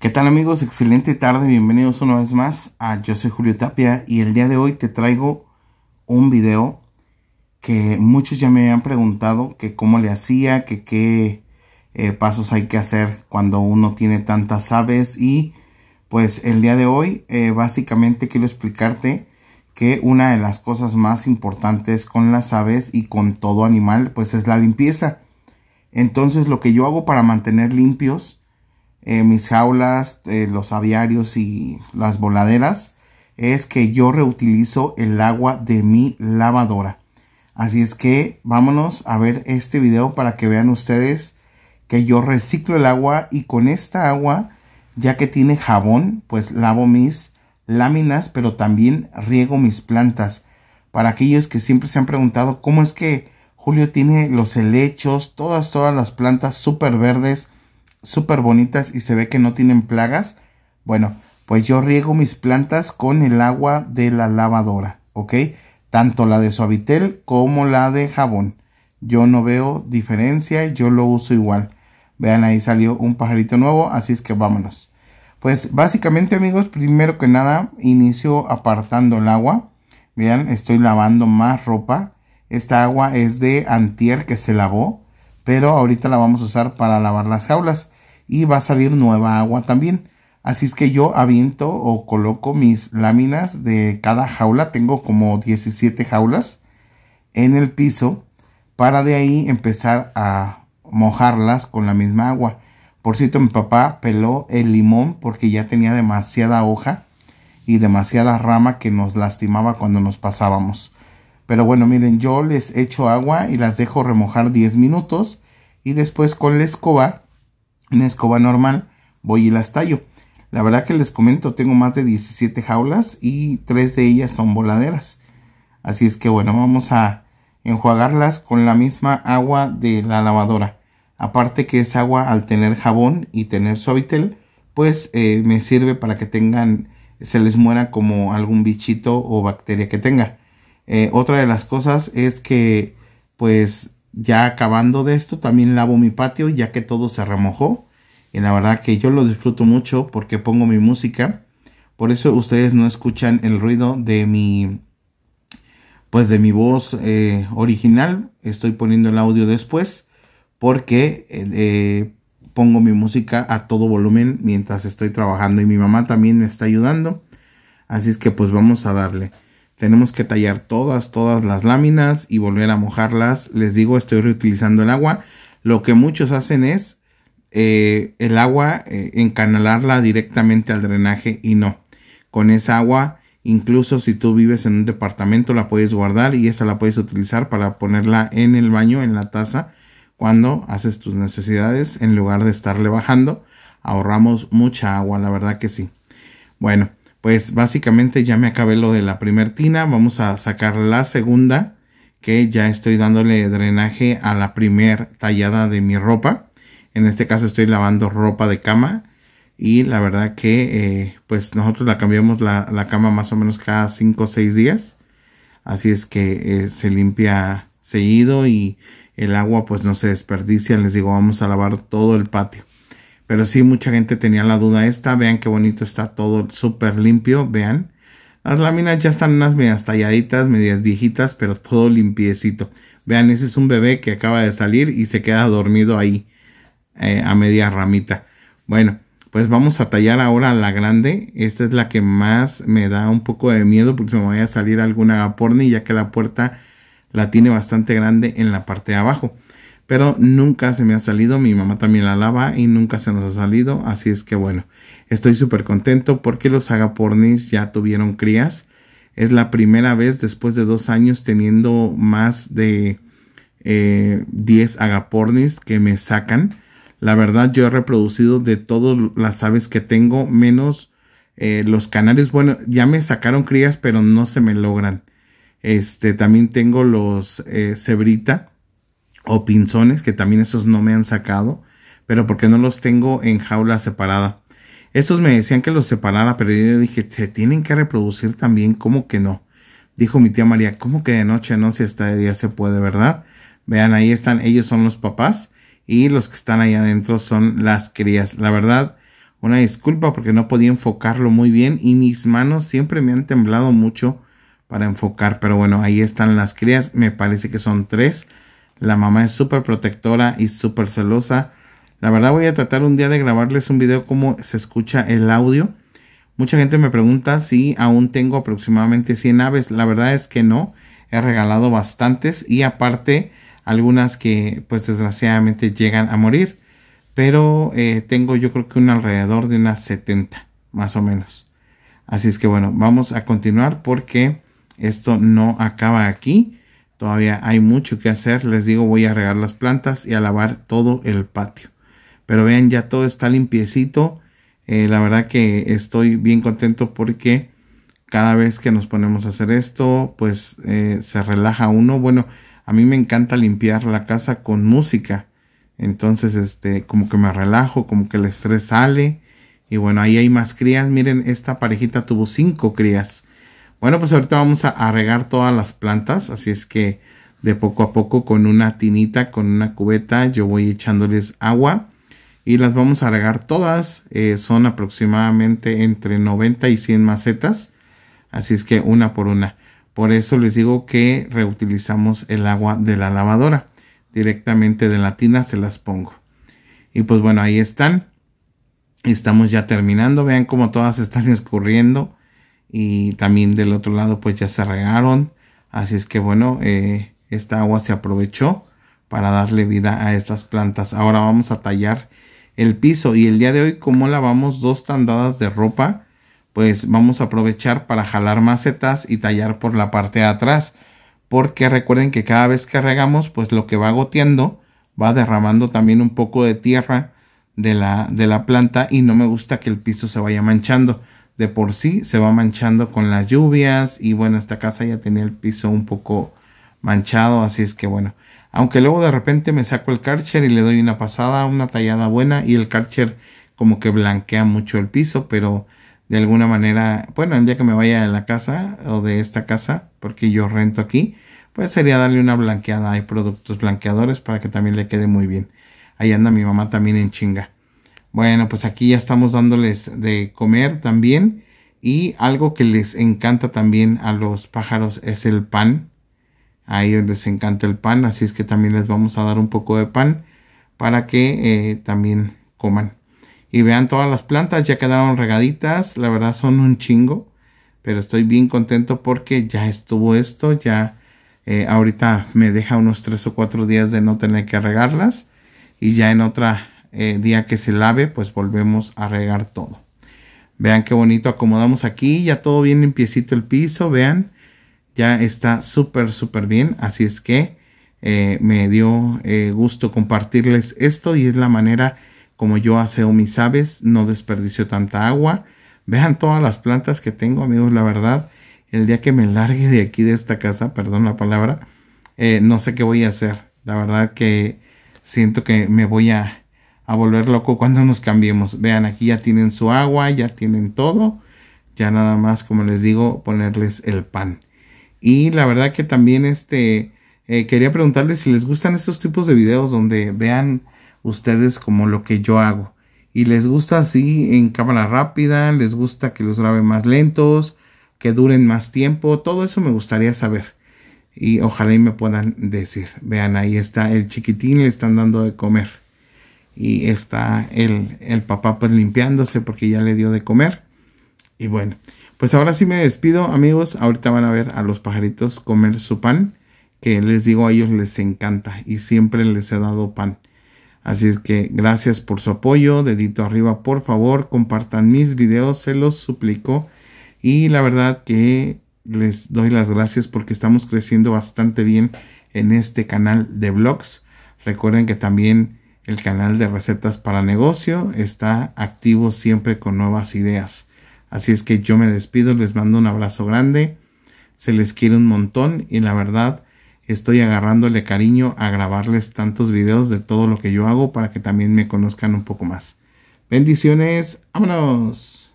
¿Qué tal amigos? Excelente tarde, bienvenidos una vez más a Yo soy Julio Tapia y el día de hoy te traigo un video que muchos ya me habían preguntado que cómo le hacía, que qué eh, pasos hay que hacer cuando uno tiene tantas aves y pues el día de hoy eh, básicamente quiero explicarte que una de las cosas más importantes con las aves y con todo animal pues es la limpieza. Entonces lo que yo hago para mantener limpios eh, mis jaulas, eh, los aviarios y las voladeras es que yo reutilizo el agua de mi lavadora. Así es que vámonos a ver este video para que vean ustedes que yo reciclo el agua y con esta agua, ya que tiene jabón, pues lavo mis láminas, pero también riego mis plantas. Para aquellos que siempre se han preguntado cómo es que Julio tiene los helechos, todas, todas las plantas súper verdes, súper bonitas y se ve que no tienen plagas. Bueno, pues yo riego mis plantas con el agua de la lavadora, ¿ok? Tanto la de suavitel como la de jabón. Yo no veo diferencia, yo lo uso igual. Vean, ahí salió un pajarito nuevo, así es que vámonos. Pues básicamente amigos, primero que nada, inicio apartando el agua. Vean, estoy lavando más ropa. Esta agua es de antier que se lavó, pero ahorita la vamos a usar para lavar las jaulas y va a salir nueva agua también. Así es que yo aviento o coloco mis láminas de cada jaula, tengo como 17 jaulas en el piso para de ahí empezar a mojarlas con la misma agua. Por cierto, mi papá peló el limón porque ya tenía demasiada hoja y demasiada rama que nos lastimaba cuando nos pasábamos. Pero bueno, miren, yo les echo agua y las dejo remojar 10 minutos y después con la escoba una escoba normal, voy y las tallo. La verdad que les comento, tengo más de 17 jaulas y 3 de ellas son voladeras. Así es que bueno, vamos a enjuagarlas con la misma agua de la lavadora. Aparte que es agua al tener jabón y tener suavitel, pues eh, me sirve para que tengan, se les muera como algún bichito o bacteria que tenga. Eh, otra de las cosas es que pues ya acabando de esto, también lavo mi patio ya que todo se remojó. Y la verdad que yo lo disfruto mucho porque pongo mi música. Por eso ustedes no escuchan el ruido de mi, pues de mi voz eh, original. Estoy poniendo el audio después porque eh, eh, pongo mi música a todo volumen mientras estoy trabajando y mi mamá también me está ayudando. Así es que pues vamos a darle. Tenemos que tallar todas, todas las láminas y volver a mojarlas. Les digo, estoy reutilizando el agua. Lo que muchos hacen es eh, el agua, eh, encanalarla directamente al drenaje y no. Con esa agua, incluso si tú vives en un departamento, la puedes guardar y esa la puedes utilizar para ponerla en el baño, en la taza, cuando haces tus necesidades, en lugar de estarle bajando. Ahorramos mucha agua, la verdad que sí. Bueno, pues básicamente ya me acabé lo de la primer tina. Vamos a sacar la segunda, que ya estoy dándole drenaje a la primer tallada de mi ropa. En este caso estoy lavando ropa de cama. Y la verdad que eh, pues nosotros la cambiamos la, cama más o menos cada 5 o 6 días. Así es que eh, se limpia seguido y el agua pues no se desperdicia. Les digo, vamos a lavar todo el patio. Pero sí, mucha gente tenía la duda esta. Vean qué bonito está todo, súper limpio, vean. Las láminas ya están unas medias talladitas, medias viejitas, pero todo limpiecito. Vean, ese es un bebé que acaba de salir y se queda dormido ahí eh, a media ramita. Bueno, pues vamos a tallar ahora la grande. Esta es la que más me da un poco de miedo porque se me vaya a salir alguna agaporni ya que la puerta la tiene bastante grande en la parte de abajo pero nunca se me ha salido, mi mamá también la lava y nunca se nos ha salido, así es que bueno, estoy súper contento porque los agapornis ya tuvieron crías, es la primera vez después de dos años teniendo más de 10 eh, agapornis que me sacan, la verdad yo he reproducido de todas las aves que tengo, menos eh, los canarios, bueno, ya me sacaron crías, pero no se me logran. Este, también tengo los eh, cebrita, o pinzones, que también esos no me han sacado, pero porque no los tengo en jaula separada. Esos me decían que los separara, pero yo dije, se tienen que reproducir también, ¿cómo que no? Dijo mi tía María, ¿cómo que de noche no? Si hasta de día se puede, ¿verdad? Vean, ahí están, ellos son los papás y los que están ahí adentro son las crías. La verdad, una disculpa porque no podía enfocarlo muy bien y mis manos siempre me han temblado mucho para enfocar, pero bueno, ahí están las crías, me parece que son tres la mamá es súper protectora y súper celosa. La verdad voy a tratar un día de grabarles un video cómo se escucha el audio. Mucha gente me pregunta si aún tengo aproximadamente 100 aves. La verdad es que no. He regalado bastantes y aparte algunas que pues desgraciadamente llegan a morir. Pero eh, tengo yo creo que un alrededor de unas 70 más o menos. Así es que bueno, vamos a continuar porque esto no acaba aquí. Todavía hay mucho que hacer. Les digo, voy a regar las plantas y a lavar todo el patio. Pero vean, ya todo está limpiecito. Eh, la verdad que estoy bien contento porque cada vez que nos ponemos a hacer esto, pues eh, se relaja uno. Bueno, a mí me encanta limpiar la casa con música. Entonces, este, como que me relajo, como que el estrés sale. Y bueno, ahí hay más crías. Miren, esta parejita tuvo cinco crías. Bueno, pues ahorita vamos a, regar todas las plantas, así es que de poco a poco con una tinita, con una cubeta, yo voy echándoles agua y las vamos a regar todas. Eh, son aproximadamente entre 90 y 100 macetas, así es que una por una. Por eso les digo que reutilizamos el agua de la lavadora. Directamente de la tina se las pongo. Y pues bueno, ahí están. Estamos ya terminando. Vean cómo todas están escurriendo y también del otro lado pues ya se regaron. Así es que bueno, eh, esta agua se aprovechó para darle vida a estas plantas. Ahora vamos a tallar el piso y el día de hoy como lavamos dos tandadas de ropa, pues vamos a aprovechar para jalar macetas y tallar por la parte de atrás. Porque recuerden que cada vez que regamos, pues lo que va goteando va derramando también un poco de tierra de la, de la planta y no me gusta que el piso se vaya manchando de por sí se va manchando con las lluvias y bueno, esta casa ya tenía el piso un poco manchado, así es que bueno, aunque luego de repente me saco el cárcher y le doy una pasada, una tallada buena y el cárcher como que blanquea mucho el piso, pero de alguna manera, bueno, el día que me vaya de la casa o de esta casa, porque yo rento aquí, pues sería darle una blanqueada. Hay productos blanqueadores para que también le quede muy bien. Ahí anda mi mamá también en chinga. Bueno, pues aquí ya estamos dándoles de comer también. Y algo que les encanta también a los pájaros es el pan. A ellos les encanta el pan, así es que también les vamos a dar un poco de pan para que eh, también coman. Y vean todas las plantas, ya quedaron regaditas, la verdad son un chingo, pero estoy bien contento porque ya estuvo esto, ya eh, ahorita me deja unos 3 o 4 días de no tener que regarlas y ya en otra eh, día que se lave, pues volvemos a regar todo. Vean qué bonito acomodamos aquí, ya todo bien limpiecito el piso, vean, ya está súper, súper bien, así es que eh, me dio eh, gusto compartirles esto y es la manera como yo aseo mis aves, no desperdicio tanta agua. Vean todas las plantas que tengo, amigos, la verdad, el día que me largue de aquí de esta casa, perdón la palabra, no sé qué voy a hacer. La verdad que siento que me voy a a volver loco cuando nos cambiemos. Vean, aquí ya tienen su agua, ya tienen todo. Ya nada más, como les digo, ponerles el pan. Y la verdad que también este, eh, quería preguntarles si les gustan estos tipos de videos donde vean ustedes como lo que yo hago. Y les gusta así en cámara rápida, les gusta que los graben más lentos, que duren más tiempo. Todo eso me gustaría saber. Y ojalá y me puedan decir. Vean, ahí está el chiquitín, le están dando de comer y está el, papá pues limpiándose porque ya le dio de comer. Y bueno, pues ahora sí me despido amigos, ahorita van a ver a los pajaritos comer su pan, que les digo a ellos les encanta y siempre les he dado pan. Así es que gracias por su apoyo, dedito arriba por favor, compartan mis videos, se los suplico. Y la verdad que les doy las gracias porque estamos creciendo bastante bien en este canal de vlogs. Recuerden que también el canal de recetas para negocio está activo siempre con nuevas ideas. Así es que yo me despido, les mando un abrazo grande, se les quiere un montón y la verdad estoy agarrándole cariño a grabarles tantos videos de todo lo que yo hago para que también me conozcan un poco más. Bendiciones, vámonos.